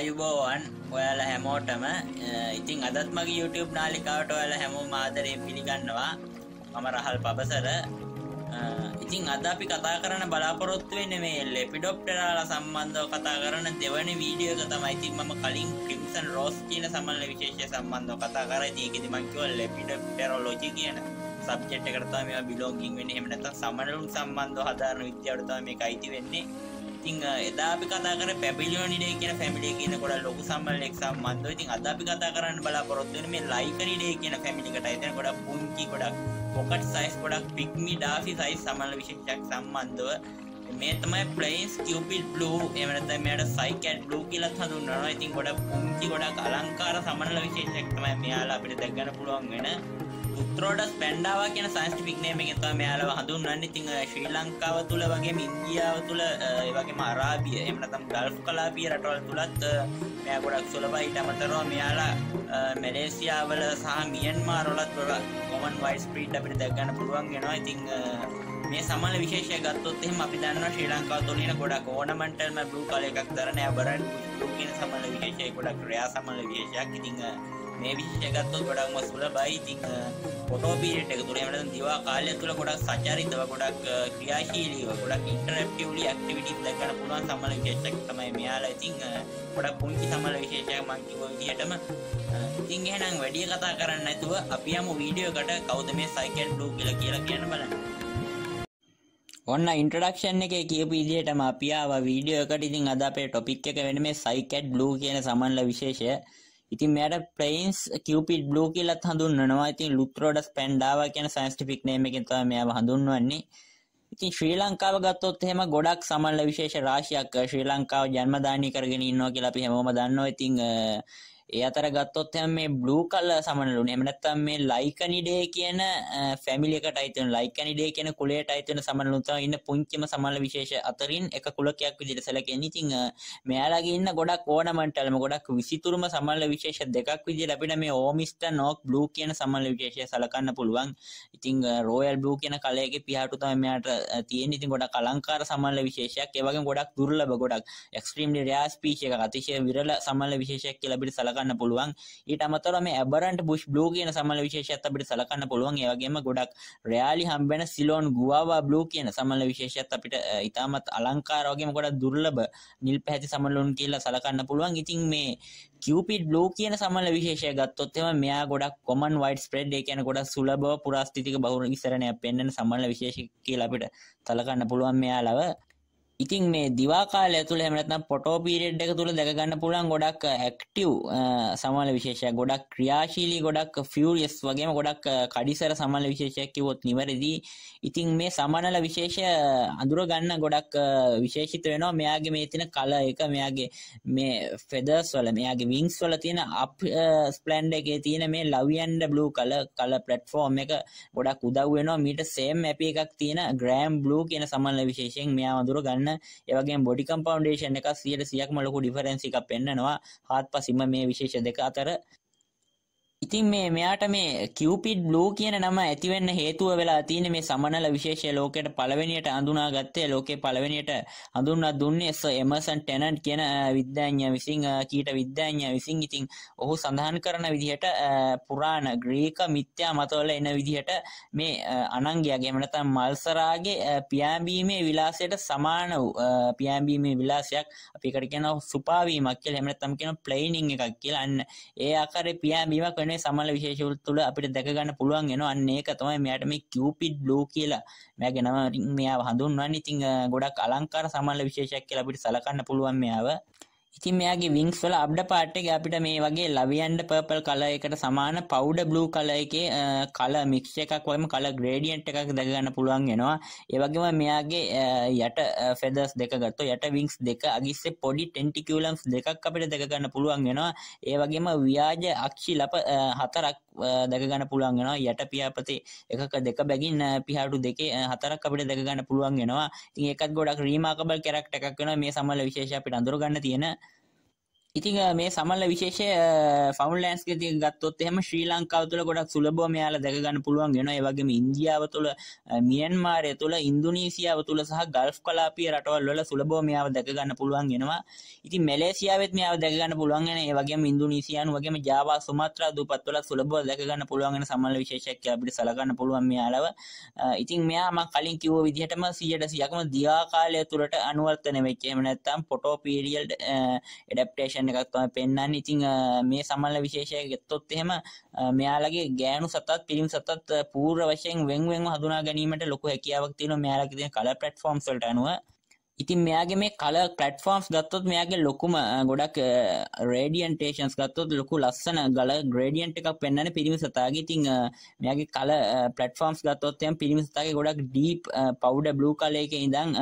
ආයුබෝවන් ඔයාල හැමෝටම ඉතිං අදත් මගේ YouTube නාලිකාවට ඔයාල හැමෝ මාදරය පිළිගන්නවා මම රහල් පබසර ඉතිං අද අපි කතා කරන බලාපොරොත්තුවෙන මේ ලෙපිඩොප්ටරාලා සම්බන්ධව කතා කරන දෙවනි වීඩියෝක තමයි ඉතින් මම කලින් ක්‍රිම්සන් රෝස් කියන සමල්ල විශේෂය සම්බන්ධව කතා කර තියකෙති මංකිව ලෙපිඩොප්ටරෝලෝජි කියන සබ්ජෙට් එකටතා මේ බිලෝගින් වෙන හෙමනත සමනලුන් සම්බන්ධ හදාරන විද්‍යාවටතා මේ අයිති වෙන්නේ ඉතිං එදා අපි කතා කර පැපිලියෝ නිඩේ කියන පැමිලිය කියන කොට ලොකු සම්බල් එක්සා මන්ද ඉතින් අද අපි කතා කරන්න බලාපොරොත්තුවන මේ ලයිකරිඩේ කියන පැමිලිකට එතන ගොඩක් පුංචි ගොඩක් පොකට් සයිස් ගොඩක් පික්මි ඩාසි සයිස් සමල විශේෂයක් සම්බන්ධව මේ තමයි ප්ලයින්ස් කිවපිල් බ්ලූ එමනත මෙයට සයිකට් බ්ලූ කියලත් හඳුන්නවා ඉතින් ගොඩ පුංචි ගොඩක් අලංකාර සමනල විශේෂයක් තමයි මෙයාලා අපිට දැක්ගන්න පුළුවන් වෙන උත්‍රෝඩස් පැන්ඩාව කියන සයින්ස්ටික් නේම එකෙන් තමයි මෙයාලව හඳුන්වන්නේ. ඉතින් ශ්‍රී ලංකාව තුල වගේම ඉන්දියාව තුල ඒ වගේම අරාබිය එහෙම නැත්නම් ගල්ෆ් කලාපීය රටවල් තුලත් මෙයා ගොඩක් සුලභයි. ඊට අමතරව මෙයාලා මැලේසියාවල සහ මියන්මාර් වලත් කොමන් වයිස් ස්පීඩ් අපිට දැක ගන්න පුළුවන් වෙනවා. ඉතින් මේ සමල විශේෂය ගත්තොත් එහෙම අපි දන්නවා ශ්‍රී ලංකාව තුළ ඉන ගොඩක් ඕනමන්ටල් බ්ලූ කලර් එකක් දරන ඇබරන් බ්ලූ කියන සමල විශේෂය ගොඩක් රෑ සමල විශේෂයක්. ඉතින් මේ විශෂ ගත්තොත් ගොඩක්ම සුලබයි ඉතිං පොටෝපීට එක තුරමට දිවා කාලය තුළ ගොඩක් සචරිතව ගොඩක් ක්‍රියාශීලීව ගොඩක් ඉන්ටරක්ටවලි ඇක්ටිවිටි දකන පුළුවන් සමල විශේෂක් තමයි මෙයාලා ඉතිං ගොඩක් පුංචි සමල විශේෂයක් මංකිව විදිහටම ඉතිං එහෙනම් වැඩිය කතා කරන්න නැතුව අපි යමු වීඩියෝකට කවුද මේ සයිකල් ඩූ කියලා කියලා කියන්න බලන්න ඔන්න ඉන්ට්‍රඩක්ෂන් එක කියපු ඉදිහටම අපියාව වීඩියෝ එකට ඉතින් අද අපේ ටොපික් එක වෙන මේ සයිකැඩ් බ්ලූ කියන සමන්ල විශේෂය ඉතින් මෙයාට ප්‍රේන්ස් කියපිට් බ්ලූ කියලත් හඳුන්වනවා ඉතින් ලුත්‍රෝඩස් පැන්ඩාව කියන සයින්ස්ටිෆික් නේම එකෙන් තමයි මෙයාව හඳුන්වන්නේ ඉතින් ශ්‍රී ලංකාව ගත්තොත් එහෙම ගොඩක් සමල්ල විශේෂ රාශියක් ශ්‍රී ලංකාව ජන්මදානී කරගෙන ඉන්නවා කියලා අපි හැමෝම දන්නවා ඉතින් ඒ අතර ගත්තොත් හැම මේ බ්ලූ කල්ල සමනලුන එමනත්තම් මේ ලයිකනිඩේ කියන ෆැමිලිකට අයිතන ලයිකනිඩේ කියන කුලේට අයිතන සමනලුතා ඉන්න පුංචිම සමල විශේෂ අතරින් එක කුලකයක් විදිට සැලකෙන්නේ ඉතිං මෙයාලගේ ඉන්න ගොඩක් ඕනමන්ටල්ම ගොඩක් විසිතුරුම සමල්ල විශේෂ දෙකක් විදිට අපිට මේ ඕමිස්ට නෝක් බ්ලූ කියන සමල්ල විශේෂය සලකන්න පුළුවන් ඉතිං රෝයල් බ්ලූ කියන කලයගේ පිහටු තමයි මෙයාට තියෙන ඉතින් ගොඩක් අලංකාර සමල්ල විශේෂයක් ඒ වගේ ගොඩක් දුර්ලභ ගොඩක් එක්ස්ට්‍රීම්ලි රෑ ස්පීෂ් එක අතිශය විරල සමල්ල විශේෂයක් කියලා අපිට සලකන්න සලකන්න පුළුවන් ඊට අමතරව මේ ඇබරන්ට් බුෂ් බ්ලූ කියන සමනල විශේෂයත් අපිට සලකන්න පුළුවන් ඒ වගේම ගොඩක් රෑලි හම්බෙන සිලෝන් ගුවාවා බ්ලූ කියන සමනල විශේෂයත් අපිට ඉතාමත් අලංකාර වගේම ගොඩක් දුර්ලභ නිල් පැහැති සමනලුන් කියලා සලකන්න පුළුවන් ඉතින් මේ කියපිට බ්ලෝ කියන සමල විශේෂය ගත්තොත්තම මෙයා ගොඩක් කොමන් වයිඩ් ස්ප්‍රඩ් ඒ කියන ගොඩක් සුලබව පුරස්තිතික බහුර ඉසරණයක් පෙන්න්න සමල විශේෂ කියලාපිට තලකන්න පුළුවන් මෙයාලව ඉතින් මේ දිවාකාල ඇතුළ හමනත්නම් පොටෝ පිරිට් එක තුළ දැකගන්න පුළන් ගොඩක් ඇක්ටව් uh, uh, සමල විශේෂය ගොඩක් ක්‍රියාශීලී ගොඩක් ෆියරියස් වගේම ගොඩක් uh, කඩිසර සමල විශේෂයක් කිවොත් නිවැරදි ඉතින් මේ සමනල විශේෂ අඳුරගන්න ගොඩක් විශේෂිත වෙනවා මෙයාගේ මේ තින කල එක මෙයාගේ මේ ෆෙදර්ස් වල මෙයාගේ විංස් වල තියෙන අප ස්පලන්ඩ එකේ තියෙන මේ ලවියන්ඩ බ්ලූ කල කල පලට්ෆෝර්ම් එක ගොඩක් උදව් වෙනවා මීට සේම් ඇපි එකක් තියෙන ග්‍රෑම් බ්ලූ කියන සමල්ල විශේෂයෙන් මෙයා අඳුර ගන්න ඒවගේ බොඩි කම්පවන්ඩේෂන් එක සියට සියක්ම ලොකු ඩිෆරන්සි එකක් පෙන්න්නනවා හත් පසිම මේ විශේෂ දෙක අතර ඉතින් මේ මෙයාට මේ කිව්පිඩ් බ්ලූ කියන නම ඇතිවෙන්න හේතුව වෙලා තියෙන මේ සමනල විශේෂය ලෝකෙට පළවෙනියට අඳුනා ගත්තේ ලෝකේ පළවෙනියට අඳුන්නා දුන්නේ එමර්සන් ටැනන්ට් කියන විද්‍යාඥ විසින් කීට විද්‍යාඥ විසින් ඉතින් ඔහු සඳහන් කරන විදිහට පුරාණ ග්‍රීක මිත්‍යා මතවල එන විදිහට මේ අනංගයාගේ මනතම් මල්සරාගේ පියාඹීමේ විලාසයට සමාන වූ පියාඹීමේ විලාසයක් අපිකට කියන සුපාවීමක් කියලා එහෙම නැත්නම් කියන ප්ලේනින් එකක් කියලා අන්න ඒ ආකාරයේ පියාඹීමක් වෙන සමල විශේෂවල් තුළ අපිට දැකගන්න පුළුවන් එන අන්න ඒක තමයි මෙයාට මේ කිව්පිඩ් ලෝ කියලා මෙයා ගෙනම මෙයා හඳුන්වන්න ඉතිං ගොඩක් අලංකාර සමල්ල විශේෂයක් කියලා අපිට සලකන්න පුළුවන් මෙයාව ඉතින් මෙයාගේ විංක්ස් වල අප්ඩ පාට් එක අපිට මේ වගේ ලවියන්ඩ් පර්පල් කලර් එකට සමාන පවුඩර් බ්ලූ කලර් එකේ කලර් මික්ස් එකක් වගේම කලර් ග්‍රේඩියන්ට් එකක් දැක ගන්න පුළුවන් වෙනවා. ඒ වගේම මෙයාගේ යට ෆෙදර්ස් දෙක ගත්තොත් යට විංක්ස් දෙක අගිස්සේ පොඩි ටෙන්ටිකියුලම්ස් දෙකක් අපිට දැක ගන්න පුළුවන් වෙනවා. ඒ වගේම ව්‍යාජ අක්ෂි ලප හතරක් දැක ගන්න පුළුවන් වෙනවා. යට පියාපතේ එකක දෙක බැගින් පිහාටු දෙකේ හතරක් අපිට දැක ගන්න පුළුවන් වෙනවා. ඉතින් ඒකත් ගොඩක් රීමාකබල් කැරක්ටර් එකක් වෙනවා. මේ සමහර විශේෂ අපිට අඳුර ගන්න තියෙන ඉතිං මේ සමල්ල විශේෂ ෆවන්ලෑන්ස් ති ගත්තොත් එහම ශ්‍රී ලංකාව තුළ ගොඩක් සුලබෝ මෙයාල දැකගන්න පුළුවන් ගෙන වගේම ඉන්දියාව තුළ මියන්මාරය තුළ ඉන්දුනීසියාව තුළ සහ ගල්ෆ් කලාපිය රටවල් වල සුලබෝ මෙයාව දැකගන්න පුළුවන් ගෙනවා ඉති මෙලේසියාවත් මෙයාව දැකගන්න පුළුවන්ගෙන ඒවගේ ඉන්දුනීසියන් වගේම ජාවා සුමත්‍ර දුපත්වල සුලබෝ දැකගන්න පුළුවන්ගෙන සමල්ල විශේෂක්ක අපිට සලගන්න පුළුවන් මෙයාලව ඉතින් මෙයාම කලින් කිවෝ විදිහටම සියට සියකම දියාකාලය තුළට අනුවර්තන වෙච්චේම නැත්තම් පොටෝ පීරියල් ඩප්ටේෂන් එකක්ම පෙන්න්න ඉතිං මේ සමල්ල විශේෂය ගත්තොත් එහෙම මෙයාලගේ ගෑනු සතත් පිරිම් සතත් පූර් වශයෙන් වෙන්වෙන් හදුනා ගැනීමට ලොක හැකියාවක් තින මෙයාලකිද කල පටෆෝම් සල්ට අනුව ඉතින් මෙයාගේ මේ කල පලටෆෝර්ම්ස් ගත්තොත් මෙයාගේ ලොකුම ගොඩක් රේඩියන්ටේෂන්ස් ගත්තොත් ලොකු ලස්සන ගල ග්‍රඩියන්ට එකක් පෙන්න්නන පිරිමිසතාගේ ඉතිං මෙයාගේ කල පලටෆෝර්ම්ස් ගත්තොත්යම් පිරිමිසතාගේ ගොඩක් ඩීප් පවඩ බ්ලූ කලයක ඉඳං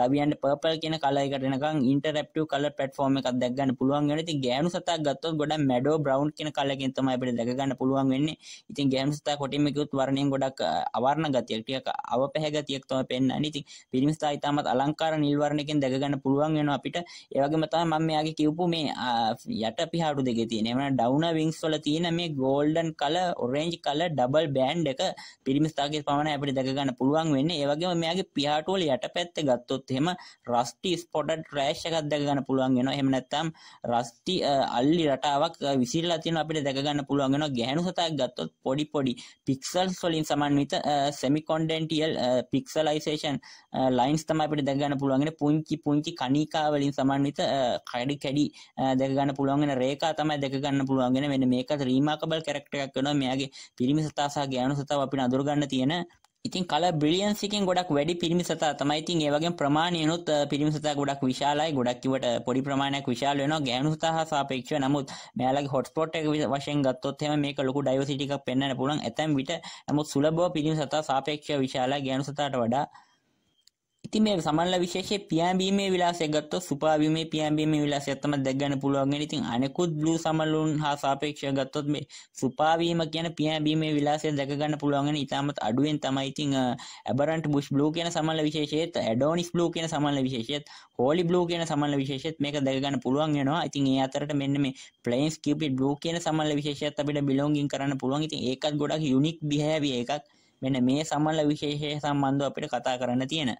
ලබියන්ට පපල් කියෙන කලායකටනකං ඉන්ටරප්ට කල පටෆෝර්ම එකක් දැක්ගන්න පුළුවන් ගෙන ති ගෑනු සතා ගත්තොත් ගොඩ මඩ බ්‍රවන්් කියෙන කලකින් තමයි පට දැකගන්න පුළුවන් වෙන්න ඉතින් ගෑම් සතා කොටිමකුත් වරණය ගොඩක් අවරණ ගතියක්ටියක අව පැහැගතියක් තම පෙන්න්න නිති පිරිමිස්ථා ඉතාමත් අලංකාරණ නිල්වරණකින් දැකගන්න පුළුවන් වෙන අපිට ඒවගේම තමයි මම මෙයාගේ කිව්පු මේ යට පිහාඩු දෙකේ තියෙන එවන ඩවුන වින්ග්ස් වල තියෙන මේ ගෝල්ඩන් කල ඔරේන්ජ් කල ඩබල් බෑන්ඩ් එක පිරිමිස්ථාගේ පමණ අපිට දැකගන්න පුළුවන් වෙන්නේ ඒ වගේම මෙයාගේ පිහාටු වල යට පැත්ත ගත්තොත් එහෙම රස්ටි ස්පොටඩ් ට්‍රෑෂ් එකක් දැකගන්න පුළුවන් වෙනවා එහෙම නැත්නම් රස්ටි අල්ලි රටාවක් විසිරලා තියෙනවා අපිට දැකගන්න පුළුවන් වෙනවා ගැහණු සතක් ගත්තොත් පොඩි පොඩි පික්සල්ස් වලින් සමන්විත සෙමිකොන්ඩෙන්ටියල් පික්සලයිසේෂන් ලයින්ස් තමයි අපිට දැකගන්න පුළුවන් පුළුවන්ගෙන පුංචි පුංචි කනිකාවලින් සමන්විත කඩි කැඩි දෙකගන්න පුළුවන්ගෙන රේකා තමයි දෙකගන්න පුළුවන්ගෙන වෙන මේකත් රීමකබල් කැරක්ටයක් වෙනවා මෙයාගේ පිරිමි සතාසා ගෑනු සතාව අපි අඳුරගන්න තියෙන ඉතින් කල බිලියන්සිකින් ගොඩක් වැඩි පිරිමි සතා තමයි ඉතින් ඒවගේ ප්‍රමාණයනුත් පිරිමි සතා ගොඩක් විශාලයි ගොඩක් කිවට පොඩි ප්‍රමාණයක් විශාල වෙනවා ගෑනු සතා හා සාපේක්ෂව නමුත් මෙයාලගේ හොට්ස්පොට් එක වශයෙන් ගත්තොත් එහෙම මේක ලොකු ඩයිවර්සිටි එකක් පෙන්වන්න පුළුවන් ඇතැම් විට නමුත් සුලභව පිරිමි සතා සාපේක්ෂව විශාලයි ගෑනු සතාට වඩා ඉති මේ සමල්ල විශේෂ පියම්බීමේ විලාසයගත්ත සුපාබීමේ පියම්බීමේ විලාසයත්තම දැගන්න පුළුවන්ගෙන ඉතින් අනෙකුත් බ්ලූ සමල්ලුන් හා සාපේක්ෂ ගත්තොත් මේ සුපාවීම කියන පියම්බීමේ විලාසය දැකගන්න පුළුවන්ගෙන ඉතාමත් අඩුවෙන් තමයි ඉතිං ඇබරන්ට බුෂ් බ්ලූ කියන සමල්ල විශේෂයත් ඇඩෝනිස් බ්ලූ කියන සමල්ල විශේෂයත් හෝලි බ්ලූ කියන සමල්ල විශේෂත් මේක දැකගන්න පුළුවන් වෙනවා ඉතින් ඒ අතරට මෙන්න මේ ප්ලේන්ස් කිපිට බ්ලූ කියන සමල්ල විශේෂයත් අපිට බිලෝංගින් කරන්න පුළුවන් ඉතින් ඒකත් ගොඩක් යුනික් බිහැවිය එකක් මෙන්න මේ සමල්ල විශේෂය සම්බන්ධව අපිට කතා කරන්න තියෙන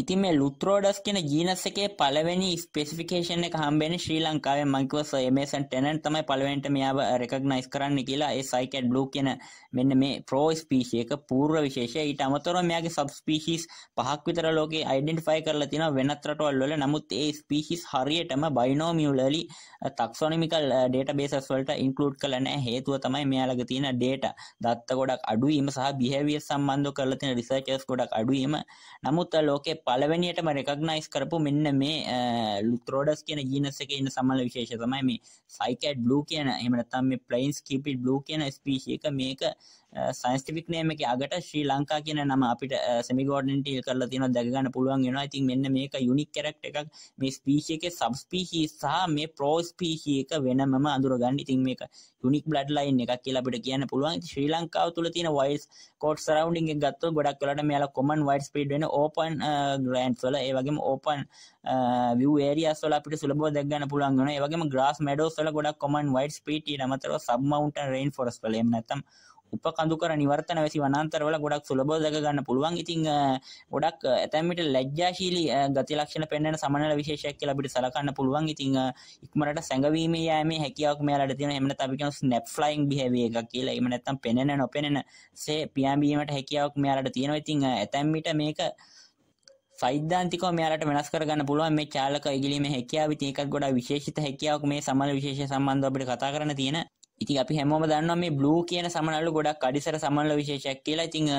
ඉතින් මේ ලුත්‍රෝඩස් කියන ජීනස් එකේ පළවෙනි ස්පෙසිෆිකේෂන් එක හම්බෙන්නේ ශ්‍රී ලංකාවේ මං කිව්වා සර් එමේසන් ටෙනන්ට් තමයි පළවෙනිට මෙයාව රෙකග්නයිස් කරන්න කියලා ඒ සයිකඩ් බ්ලූ කියන මෙන්න මේ ප්‍රෝ ස්පීෂි එක පූර්ව විශේෂය ඊට අමතරව මෙයාගේ සබ් ස්පීෂීස් පහක් විතර ලෝකේ අයිඩෙන්ටිෆයි කරලා තියෙනවා වෙනත් රටවල් වල නමුත් ඒ ස්පීෂීස් හරියටම බයිනෝමියුලරි ටැක්සොනොමිකල් ඩේටාබේසස් වලට ඉන්ක්ලූඩ් කරලා නැහැ හේතුව තමයි මෙයාලගේ තියෙන ඩේටා දත්ත ගොඩක් අඩුවීම සහ බිහෙවියර් සම්බන්ධව කරලා තියෙන රිසර්චර්ස් ගොඩක් අඩුවීම නමුත් uh, ලෝකේ පලවැනියටම රෙකක්නයිස් කරපු මෙන්න මේ ලුත්‍රෝඩස් කියන ජීනස එක ඉන්න සමල විශේෂ තමයි මේ සයිකට් බ්ලූ කියන එමනත්තම් මේ ප්ලයින්ස් කීපිට බ්ලූ කියන ස්පීශයක මේක සයින්ස්ටිෆික් නේම එක අගට ශ්‍රී ලංකා කියන නම අපිට සමිගෝඩනටල් කරලා තියෙන දැගන්න පුළුවන් වෙනවා ඉතින් මෙන්න මේක යුනික් කරක්ට එකක් මේ ස්පීශයක සබස්පීහි සහ මේ ප්‍රෝස්පීහියක වෙනමම අඳුරගන්න ඉතින් මේක යුනික් බ්ලඩ් ලයින් එකක් කියලා අපිට කියන්න පුළුවන් ශ්‍රී ලංකාව තුළ තියෙන වයිස් කෝට් සරවුන්ඩින් ගත්තු ගොඩක් කලට මෙයාලා කොමන් වයිඩ් ස්පීඩ් වෙන ඕපන් ග්‍රන්ඩ් වල ඒවගේම ඕපන් විවේරියස් වල අපිට සුලබව දැක්ගන්න පුළුවන් වෙනවා ඒ වගේම ග්‍රාස් මැඩෝස් වල ගොඩක් කොමන් වයිට් ස්පීටි නමතර සබ් මවුන්ටන් රේන් ෆොරස් වල එහෙම නැත්නම් උපකඳුකර නිවර්තන වැසි වනන්තරවල ගොඩක් සුලබව දැකගන්න පුළුවන් ඉතිං ගොඩක් ඇතැමිට ලැජ්ජාශීලි ගතිලක්ෂණ පෙන්න්න සමනල විශේෂයක් ලබිට සලකන්න පුළුවන් ඉතිං ඉක්මට සැඟවීම යෑම හැකියක් මෙයාලට තින එමන අපිකන ස්නැප් ෆලයින් බිහවිය එක කියලා එම නැත්තම් පෙනෙන නොපෙනෙන සේ පියම්බීමට හැකියාවක් මෙයාලට තියෙනවා ඉතිං ඇතැම්මිට මේක සෛද්ධාන්තිකව මෙයාලට වෙනස් කරගන්න පුළුවන් මේ චාලක ඉගිලීම හැකියාව ඉතින් ඒකත් ගොඩාක් විශේෂිත හැකියාවක් මේ සමනල විශේෂ සම්බන්ධව අපිට කතා කරන්න තියෙන. ඉතින් අපි හැමෝම දන්නවා මේ බ්ලූ කියන සමනලු ගොඩක් අඩිසර සමනල විශේෂයක් කියලා. ඉතින්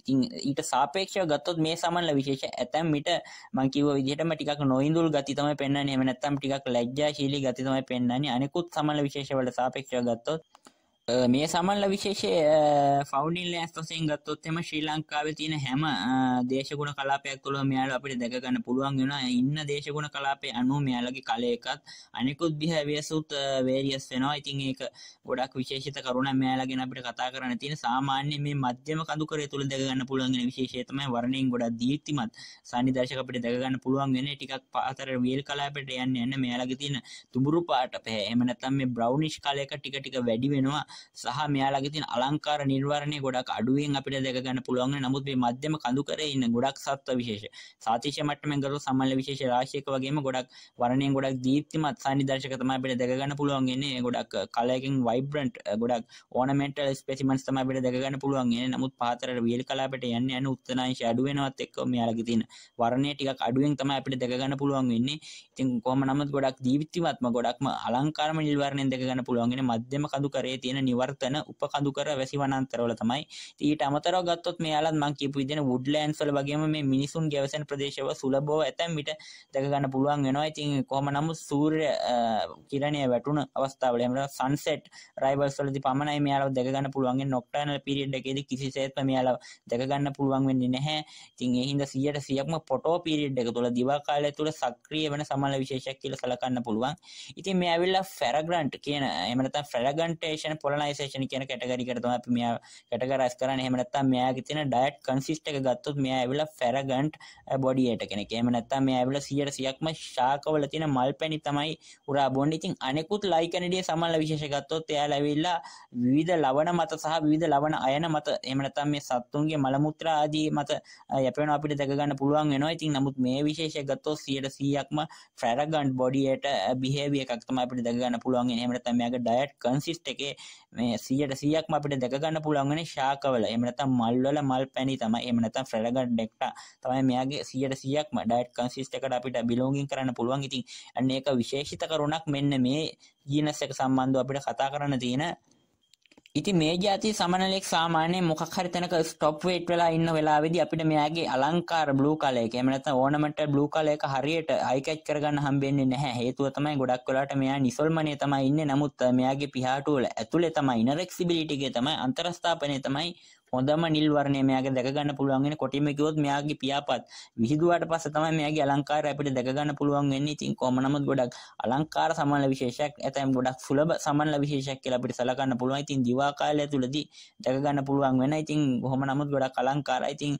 ඉතින් ඊට සාපේක්ෂව ගත්තොත් මේ සමනල විශේෂ ඇතැම් විට මම කිව්ව විදිහටම ටිකක් නොඉඳුල් ගති තමයි පෙන්වන්නේ. එහෙම නැත්නම් ටිකක් ලැජ්ජාශීලී ගති තමයි පෙන්වන්නේ. අනිකුත් සමනල විශේෂ වලට සාපේක්ෂව ගත්තොත් මේ සමල්ල විශේෂ ෆෞනිල් ඇස්තොසෙන් ගත්තොත්තෙම ශ්‍රී ලංකාව තියෙන හැම දේශගුණ කලාපයක් තුළ මෙයාල අපිට දැකගන්න පුළුවන් වෙන ඉන්න දේශගුණ කලාපේ අනුව මෙයාලගේ කලයකත් අනිකුත් බිහැවියසුත් වේරියස් වෙනවා ඉතින් ඒක ගොඩක් විශේෂිත කරුණ මෙයාලගෙන අපිට කතා කරන්න තියෙන සාමාන්‍ය මේ මධ්‍යම කඳුකරය තුළ දැකගන්න පුළුවන්ගෙන විශේෂයතමයි වර්ණයෙන් ගොඩක් දීප්තිමත් සනිදර්ශක අපිට දැකගන්න පුළුවන් වෙන ටිකක් පාතර වේල් කලාපට යන්න යන්න මෙයාලගේ තියෙන තුඹුරු පාට පැහැ එහෙම නැත්නම් මේ බ්‍රවුනිෂ් කලයක ටික ටික වැඩි වෙනවා සහ මෙයාලගේ තියෙන අලංකාර නිර්වරණය ගොඩක් අඩුවෙන් අපිට දැක ගන්න පුළුවන්. නමුත් මේ මධ්‍යම කඳු කරේ ඉන්න ගොඩක් සත්ත්ව විශේෂ සාතිශය මට්ටමෙන් ගරු සමල්ල විශේෂ රාශියක වගේම ගොඩක් වර්ණයෙන් ගොඩක් දීප්තිමත් සානිදර්ශක තමයි අපිට දැක ගන්න පුළුවන්. එන්නේ ගොඩක් කලයකින් වයිබ්‍රන්ට් ගොඩක් ඕනමෙන්ටල් ස්පෙසිමන්ස් තමයි අපිට දැක ගන්න පුළුවන්. එන්නේ නමුත් පහතරට වියල් කලාපයට යන්න යන උත්තනාංශ අඩු වෙනවත් එක්ක මෙයාලගේ තියෙන වර්ණය ටිකක් අඩුවෙන් තමයි අපිට දැක ගන්න පුළුවන් වෙන්නේ. ඉතින් කොහොම නමුත් ගොඩක් ජීවිතවත්ම ගොඩක්ම අලංකාරම නිල්වර්ණයෙන් දැක ගන්න පුළුවන් වෙන මධ්‍යම කඳු කරේ තියෙන නිවර්තන උපකඳු කර වැසි වනාන්තරවල තමයි. ඊට අමතරව ගත්තොත් මෙයාලත් මං කියපු විදිහට වුඩ්ලෑන්ඩ්ස් වල වගේම මේ මිනිසුන් ගැවසෙන ප්‍රදේශව සුලභව ඇතැම් විට දැක ගන්න පුළුවන් වෙනවා. ඉතින් කොහොම නමුත් සූර්ය කිරණය වැටුණු අවස්ථාවල එහෙම නැත්නම් සන්සෙට් රයිවල්ස් වලදී පමණයි මෙයාලව දැක ගන්න පුළුවන්. නොක්ටර්නල් පීරියඩ් එකේදී කිසිසේත්ම මෙයාලව දැක ගන්න පුළුවන් වෙන්නේ නැහැ. ඉතින් ඒ හින්දා 100%ක්ම ෆොටෝ පීරියඩ් එක තුළ දිවා කාලය තුළ සක්‍රිය වෙන සමල විශේෂයක් කියලා සලකන්න පුළුවන්. ඉතින් මේ ඇවිල්ලා ෆැරග්‍රන්ට් කියන එහෙම නැත්නම් ෆැරගන්ටේෂන් පොළ ඩොලනයිසේෂන් කියන කැටගරිකට තමයි අපි මෙයා කැටගරයිස් කරන්නේ එහෙම නැත්නම් මෙයාගේ තියෙන ඩයට් කන්සිස්ට් එක ගත්තොත් මෙයා ඇවිල්ලා ෆැරගන්ට් බොඩි එකට කෙනෙක්. එහෙම නැත්නම් මෙයා ඇවිල්ලා 100%ක්ම ශාකවල තියෙන මල් පැණි තමයි උරා බොන්නේ. ඉතින් අනෙකුත් ලයිකනඩිය සමාන විශේෂ ගත්තොත් එයාලා ඇවිල්ලා විවිධ ලවණ මත සහ විවිධ ලවණ අයන මත එහෙම නැත්නම් මේ සත්තුන්ගේ මල මුත්‍රා ආදී මත යැපෙන අපිට දැක ගන්න පුළුවන් වෙනවා. ඉතින් නමුත් මේ විශේෂය ගත්තොත් 100%ක්ම ෆැරගන්ට් බොඩියට බිහේවිය එකක් තමයි අපිට දැක ගන්න පුළුවන්. එහෙම නැත්නම් මෙයාගේ ඩයට් කන්සිස්ට් එකේ මේ 100ට 100ක්ම අපිට දැක ගන්න පුළුවන් වෙන්නේ ශාකවල. එහෙම නැත්නම් මල්වල මල් පැණි තමයි. එහෙම නැත්නම් ෆ්‍රැලගන් ඩෙක්ටා තමයි මෙයාගේ 100ට 100ක්ම ඩයට් කන්සිස්ට් එකට අපිට බිලෝංගින් කරන්න පුළුවන්. ඉතින් අන්න ඒක විශේෂිත කරුණක් මෙන්න මේ ජීනස් එක සම්බන්ධව අපිට කතා කරන්න තියෙන ඉති මේ ජාති සමනලෙක් සාමානය මොකහරි තැනක ස්ටොප් වේට් වෙලා ඉන්න වෙලාවෙදි අපිට මෙයාගේ අලංකාර බ්ලූ කලය කැමනත ඕනමට බ්ලූ කලයක හරියට අයිකච් කරගන්න හම්බෙන්නේ නැහැ හේතුව තමයි ගොඩක් වෙලාට මෙයා නිසල්මනය තමයි ඉන්න නමුත් මෙයාගේ පිහාටුවල ඇතුළේ තමයි ඉනරෙක්සිබිලිටිගේ තමයි අන්තරස්ථාපනය තමයි හොඳම නිල් වර්ණය මෙයාගේ දැක ගන්න පුළුවන් වෙන්නේ කොටිම කිව්වොත් මෙයාගේ පියාපත් විහිදුවාට පස්සේ තමයි මෙයාගේ අලංකාරය අපිට දැක ගන්න පුළුවන් වෙන්නේ. ඉතින් කොහොම නමුත් ගොඩක් අලංකාර සමාන විශේෂයක් ඇතැම් ගොඩක් සුලභ සමාන විශේෂයක් කියලා අපිට සලකන්න පුළුවන්. ඉතින් දිවා කාලය තුලදී දැක ගන්න පුළුවන් වෙන. ඉතින් කොහොම නමුත් ගොඩක් අලංකාරයි. ඉතින්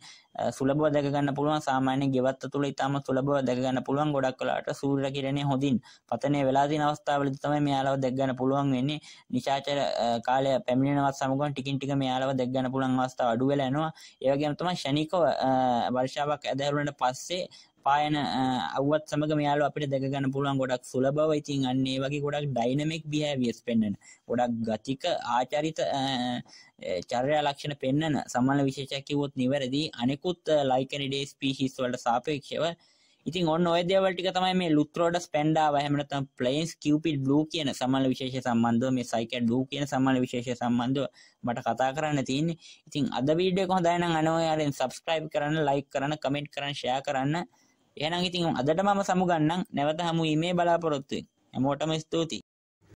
සුලබව දැකගන්න පුළුවන් සාමාන්‍ය ගෙවත්ත තුළ ඉතාම සුලබව දැකගන්න පුළුවන් ගොඩක් කලාට සූර්ය කිරණය හොඳින් පතනය වෙලා තියෙන අවස්ථාවලදී තමයි මෙයාලව දැකගන්න පුළුවන් වෙන්නේ නිශාචර කාලය පැමිණෙනවත් සමගම ටිකින් ටික මෙයාලව දැකගන්න පුළුවන් අවස්ථා අඩු වෙලා යනවා ඒ වගේම තමයි ෂණිකව වර්ෂාවක් ඇදහැරුණට පස්සේ පායන අවත් සමග යාල අපට දැකගන්න පුළුවන් ගොඩක් සුලබව ඉතින් අන්නේ වගේ ගොඩක් ඩයිනමෙක් බිහැවියස් පෙන්න්නන ගොඩක් ගතික ආචරිත චර්යා ලක්ෂණ පෙන්න්නන සමල විශේෂකිවොත් නිවැරදි අනෙකුත් ලයිකනිඩේ ස්පිහිස් වලට සාපේක්ෂව ඉතින් ඔන්න ඔයදවලටික තමයි මේ ලුත්‍රෝඩ ස්පෙන්ඩාව හැමනතම් ප්ලයින්ස් කිවපිල් බ්ලූ කියන සමල විශේෂ සම්බන්ධව මේ සයිකට බ්ලූ කියන සමල විශේෂ සම්බන්ධව මට කතා කරන්න තියන්න ඉතින් අද වීඩියෝ කොහොදායන අනෝයාරෙන් සබස්ක්‍රයිබ් කරන්න ලයි කරන්න කමෙන්ට් කරන්න ෂයා කරන්න එහෙනම් ඉතින් අදට මම සමුගන්නම් නැවත හමු වීමේ බලාපොරොත්තුවෙන්. හැමෝටම ස්තුතියි.